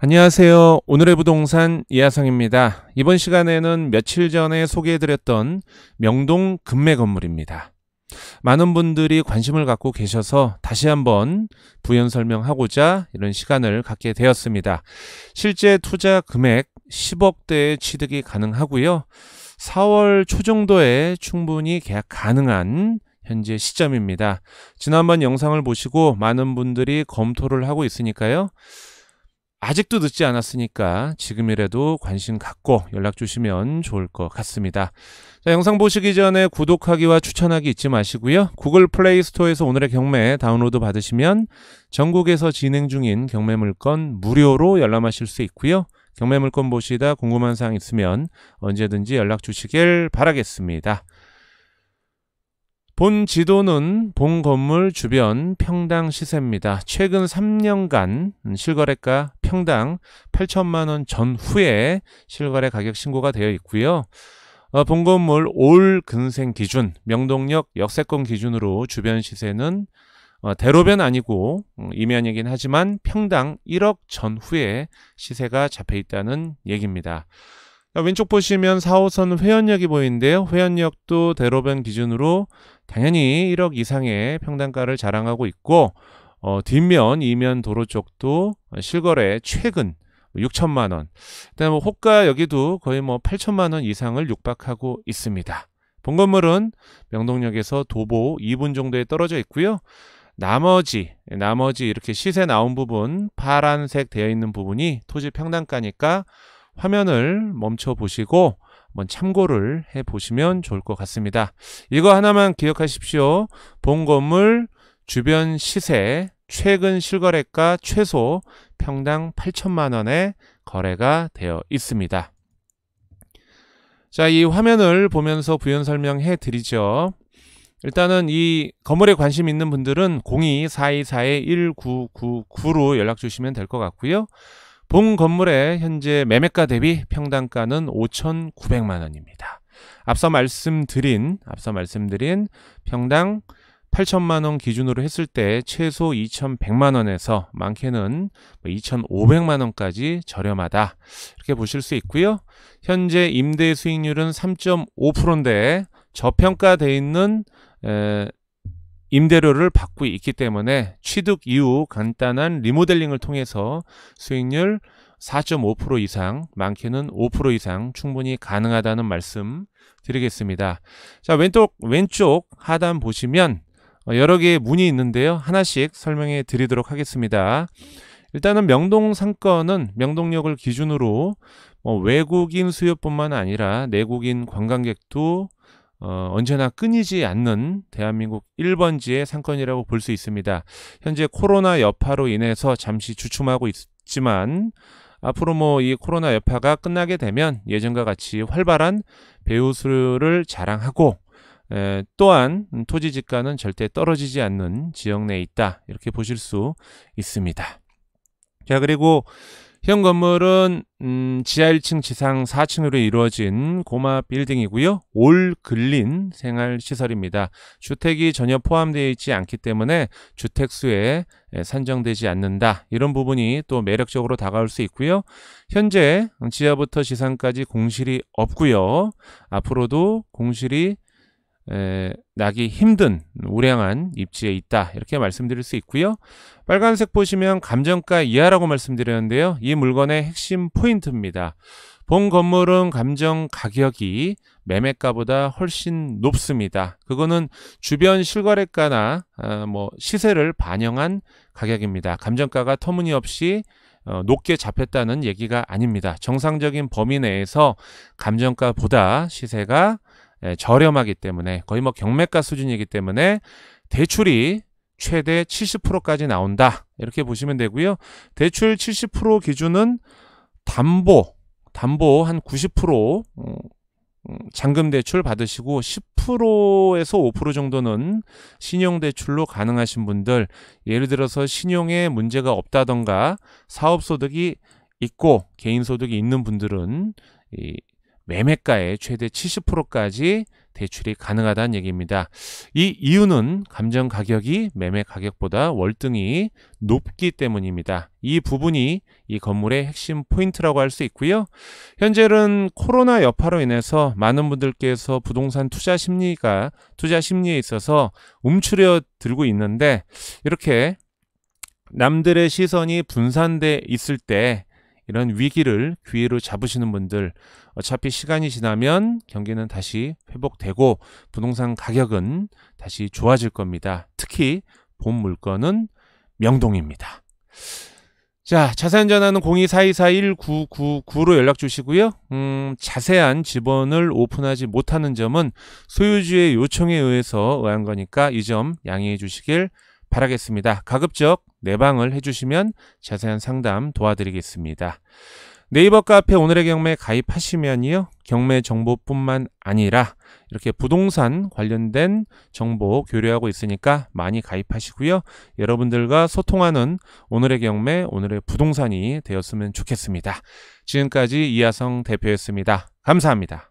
안녕하세요. 오늘의 부동산 이하성입니다. 이번 시간에는 며칠 전에 소개해드렸던 명동 금매 건물입니다. 많은 분들이 관심을 갖고 계셔서 다시 한번 부연 설명하고자 이런 시간을 갖게 되었습니다. 실제 투자 금액 10억대의 취득이 가능하고요. 4월 초 정도에 충분히 계약 가능한 현재 시점입니다. 지난번 영상을 보시고 많은 분들이 검토를 하고 있으니까요. 아직도 늦지 않았으니까 지금이라도 관심 갖고 연락 주시면 좋을 것 같습니다. 자, 영상 보시기 전에 구독하기와 추천하기 잊지 마시고요. 구글 플레이 스토어에서 오늘의 경매 다운로드 받으시면 전국에서 진행 중인 경매 물건 무료로 열람하실 수 있고요. 경매 물건 보시다 궁금한 사항 있으면 언제든지 연락 주시길 바라겠습니다. 본 지도는 본 건물 주변 평당 시세입니다. 최근 3년간 실거래가 평당 8천만 원 전후에 실거래 가격 신고가 되어 있고요. 어, 본 건물 올 근생 기준, 명동역 역세권 기준으로 주변 시세는 어, 대로변 아니고 어, 이면이긴 하지만 평당 1억 전후에 시세가 잡혀 있다는 얘기입니다. 왼쪽 보시면 4호선 회원역이 보이는데요. 회원역도 대로변 기준으로 당연히 1억 이상의 평당가를 자랑하고 있고 어, 뒷면, 이면 도로 쪽도 실거래 최근 6천만 원. 그다음에 뭐 호가 여기도 거의 뭐 8천만 원 이상을 육박하고 있습니다. 본 건물은 명동역에서 도보 2분 정도에 떨어져 있고요. 나머지 나머지 이렇게 시세 나온 부분 파란색 되어 있는 부분이 토지 평당가니까 화면을 멈춰 보시고 한번 참고를 해 보시면 좋을 것 같습니다. 이거 하나만 기억하십시오. 본 건물 주변 시세 최근 실거래가 최소 평당 8천만 원에 거래가 되어 있습니다. 자, 이 화면을 보면서 부연 설명해 드리죠. 일단은 이 건물에 관심 있는 분들은 02-424-1999로 연락 주시면 될 것 같고요. 본 건물의 현재 매매가 대비 평당가는 5,900만 원입니다. 앞서 말씀드린 앞서 말씀드린 평당 8천만 원 기준으로 했을 때 최소 2,100만 원에서 많게는 2,500만 뭐 원까지 저렴하다 이렇게 보실 수 있고요. 현재 임대 수익률은 3.5%인데 저평가돼 있는 임대료를 받고 있기 때문에 취득 이후 간단한 리모델링을 통해서 수익률 4.5% 이상, 많게는 5% 이상 충분히 가능하다는 말씀 드리겠습니다. 자, 왼쪽, 왼쪽 하단 보시면 어, 여러 개의 문이 있는데요. 하나씩 설명해 드리도록 하겠습니다. 일단은 명동 상권은 명동역을 기준으로 뭐, 외국인 수요뿐만 아니라 내국인 관광객도 어, 언제나 끊이지 않는 대한민국 1번지의 상권이라고 볼 수 있습니다. 현재 코로나 여파로 인해서 잠시 주춤하고 있지만 앞으로 뭐 이 코로나 여파가 끝나게 되면 예전과 같이 활발한 배우 수를 자랑하고 에, 또한 토지 집가는 절대 떨어지지 않는 지역 내에 있다 이렇게 보실 수 있습니다. 자 그리고 현 건물은 음, 지하 1층, 지상 4층으로 이루어진 고마 빌딩이고요. 올글린 생활시설입니다. 주택이 전혀 포함되어 있지 않기 때문에 주택수에 예, 산정되지 않는다. 이런 부분이 또 매력적으로 다가올 수 있고요. 현재 지하부터 지상까지 공실이 없고요. 앞으로도 공실이 에, 나기 힘든 우량한 입지에 있다 이렇게 말씀드릴 수 있고요 빨간색 보시면 감정가 이하라고 말씀드렸는데요 이 물건의 핵심 포인트입니다 본 건물은 감정 가격이 매매가보다 훨씬 높습니다 그거는 주변 실거래가나 어, 뭐 시세를 반영한 가격입니다 감정가가 터무니없이 어, 높게 잡혔다는 얘기가 아닙니다 정상적인 범위 내에서 감정가보다 시세가 예, 저렴하기 때문에 거의 뭐 경매가 수준이기 때문에 대출이 최대 70%까지 나온다. 이렇게 보시면 되고요. 대출 70% 기준은 담보, 담보 한 90% 어, 음, 잔금 대출 받으시고 10%에서 5% 정도는 신용 대출로 가능하신 분들 예를 들어서 신용에 문제가 없다던가 사업 소득이 있고 개인 소득이 있는 분들은 이 매매가의 최대 70%까지 대출이 가능하다는 얘기입니다. 이 이유는 감정 가격이 매매 가격보다 월등히 높기 때문입니다. 이 부분이 이 건물의 핵심 포인트라고 할 수 있고요. 현재는 코로나 여파로 인해서 많은 분들께서 부동산 투자 심리가 투자 심리에 있어서 움츠려 들고 있는데 이렇게 남들의 시선이 분산돼 있을 때 이런 위기를 기회로 잡으시는 분들 어차피 시간이 지나면 경기는 다시 회복되고 부동산 가격은 다시 좋아질 겁니다. 특히 본 물건은 명동입니다. 자, 자세한 전화는 024241999로 연락 주시고요. 음, 자세한 집원을 오픈하지 못하는 점은 소유주의 요청에 의해서 의한 거니까 이 점 양해해 주시길 바라겠습니다. 가급적 내방을 해주시면 자세한 상담 도와드리겠습니다. 네이버 카페 오늘의 경매 가입하시면요. 경매 정보뿐만 아니라 이렇게 부동산 관련된 정보 교류하고 있으니까 많이 가입하시고요. 여러분들과 소통하는 오늘의 경매, 오늘의 부동산이 되었으면 좋겠습니다. 지금까지 이하성 대표였습니다. 감사합니다.